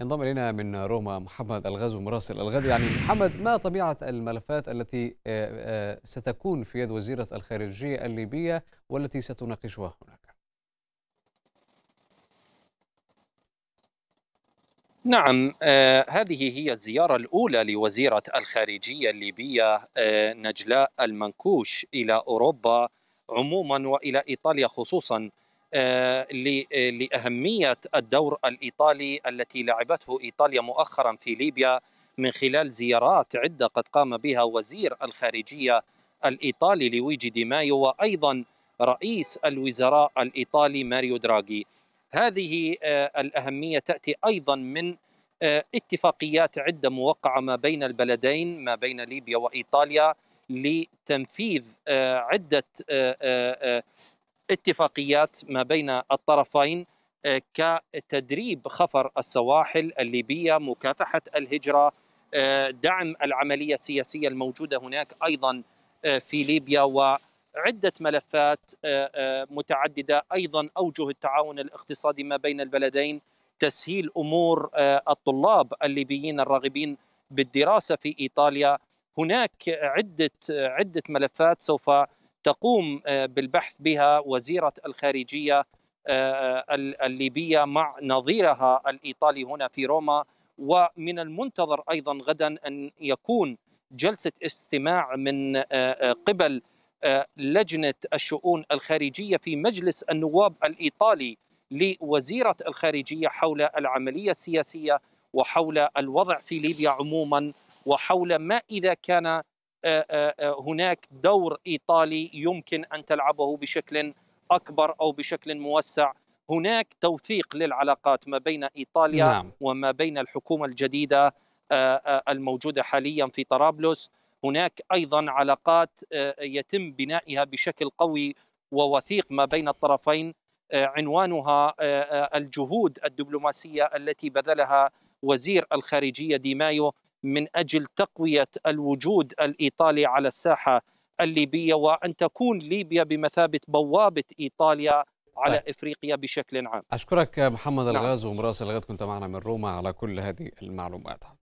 ينضم الينا من روما محمد الغزو مراسل الغد يعني محمد ما طبيعه الملفات التي آه، آه، ستكون في يد وزيره الخارجيه الليبيه والتي ستناقشها هناك نعم آه، هذه هي الزيارة الأولى لوزيرة الخارجية الليبية نجلاء المنكوش إلى أوروبا عموما وإلى إيطاليا خصوصا آه، آه، لأهمية الدور الإيطالي التي لعبته إيطاليا مؤخرا في ليبيا من خلال زيارات عدة قد قام بها وزير الخارجية الإيطالي لويجي دي مايو وأيضا رئيس الوزراء الإيطالي ماريو دراغي هذه آه، الأهمية تأتي أيضا من اتفاقيات عدة موقعة ما بين البلدين ما بين ليبيا وإيطاليا لتنفيذ عدة اتفاقيات ما بين الطرفين آه، كتدريب خفر السواحل الليبيه مكافحه الهجره آه، دعم العمليه السياسيه الموجوده هناك ايضا آه، في ليبيا وعده ملفات متعدده ايضا اوجه التعاون الاقتصادي ما بين البلدين تسهيل امور الطلاب الليبيين الراغبين بالدراسه في ايطاليا هناك عده عده ملفات سوف تقوم آه، بالبحث بها وزيره الخارجيه آه، آه، الليبيه مع نظيرها الايطالي هنا في روما ومن المنتظر ايضا غدا ان يكون جلسه استماع من قبل لجنه الشؤون الخارجيه في مجلس النواب الايطالي لوزيره الخارجيه حول العمليه السياسيه وحول الوضع في ليبيا عموما وحول ما اذا كان آه، آه، آه، هناك دور ايطالي يمكن ان تلعبه بشكل اكبر او بشكل موسع هناك توثيق للعلاقات ما بين ايطاليا نعم. وما بين الحكومه الجديده الموجوده حاليا في طرابلس هناك ايضا علاقات يتم بنائها بشكل قوي ووثيق ما بين الطرفين عنوانها الجهود الدبلوماسيه التي بذلها وزير الخارجيه دي مايو من اجل تقويه الوجود الايطالي على الساحه الليبيه وان تكون ليبيا بمثابه بوابه ايطاليا على طيب. افريقيا بشكل عام. اشكرك محمد نعم. الغاز نعم. ومراسل الغاز كنت معنا من روما على كل هذه المعلومات.